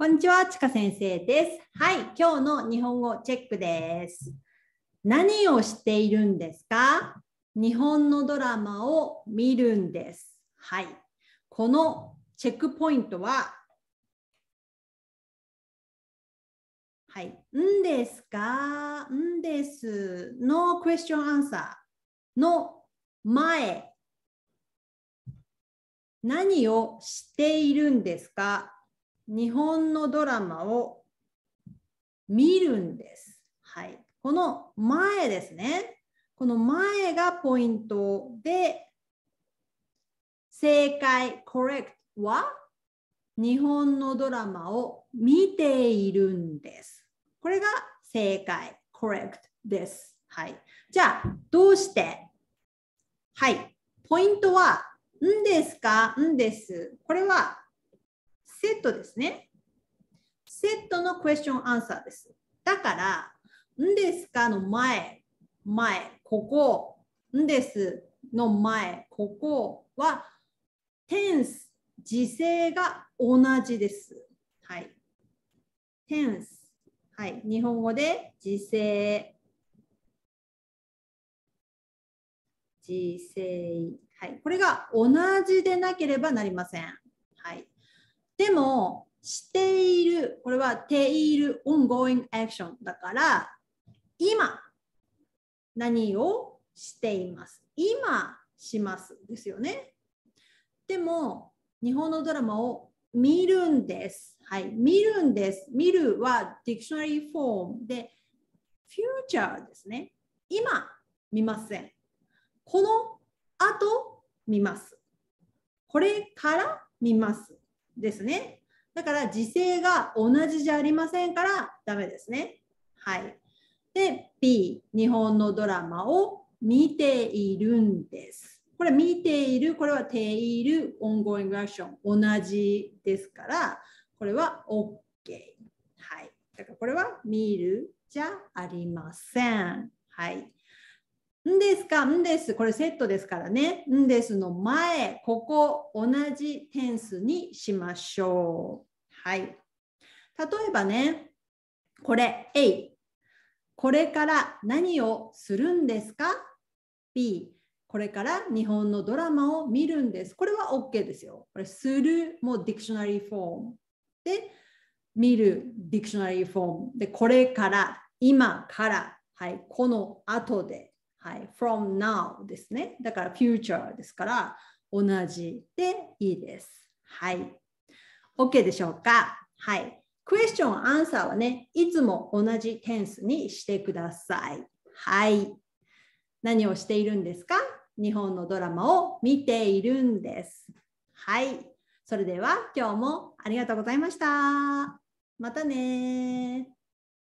こんにちは、ちか先生です。はい、今日の日本語チェックです。何をしているんですか日本のドラマを見るんです。はい、このチェックポイントは、はい、んですかんですのクエスチョンアンサーの前、何をしているんですか日本のドラマを見るんです。はい。この前ですね。この前がポイントで、正解、コレクトは日本のドラマを見ているんです。これが正解、コレクトです。はい。じゃあ、どうしてはい。ポイントは、んですかんです。これはセットですね。セットのクエスチョンアンサーです。だから、んですかの前、前、ここ、んですの前、ここは、テンス、時勢が同じです。はい。テンス。はい。日本語で時勢。時勢。はい。これが同じでなければなりません。はい。でも、している、これはている ongoing action だから、今、何をしています。今、しますですよね。でも、日本のドラマを見るんです。はい、見るんです。見るはディクショナリーフォームで、future ですね。今、見ません。この後、見ます。これから見ます。ですね。だから時勢が同じじゃありませんからダメですね。はい。で、B、日本のドラマを見ているんです。これ見ている、これはている、オンゴイング g a ション、同じですから、これは OK。はい。だからこれは見るじゃありません。はい。んですか、んです。これセットですからね。んですの前、ここ同じ点数にしましょう。はい。例えばね、これ A。これから何をするんですか ?B。これから日本のドラマを見るんです。これは OK ですよ。これするもディクショナリーフォーム。で、見るディクショナリーフォーム。で、これから、今から、はい、この後ではい、from now ですね。だから future ですから同じでいいです。はい。OK でしょうかはい。クエスチョン、アンサーはね、いつも同じテンスにしてください。はい。何をしているんですか日本のドラマを見ているんです。はい。それでは今日もありがとうございました。またね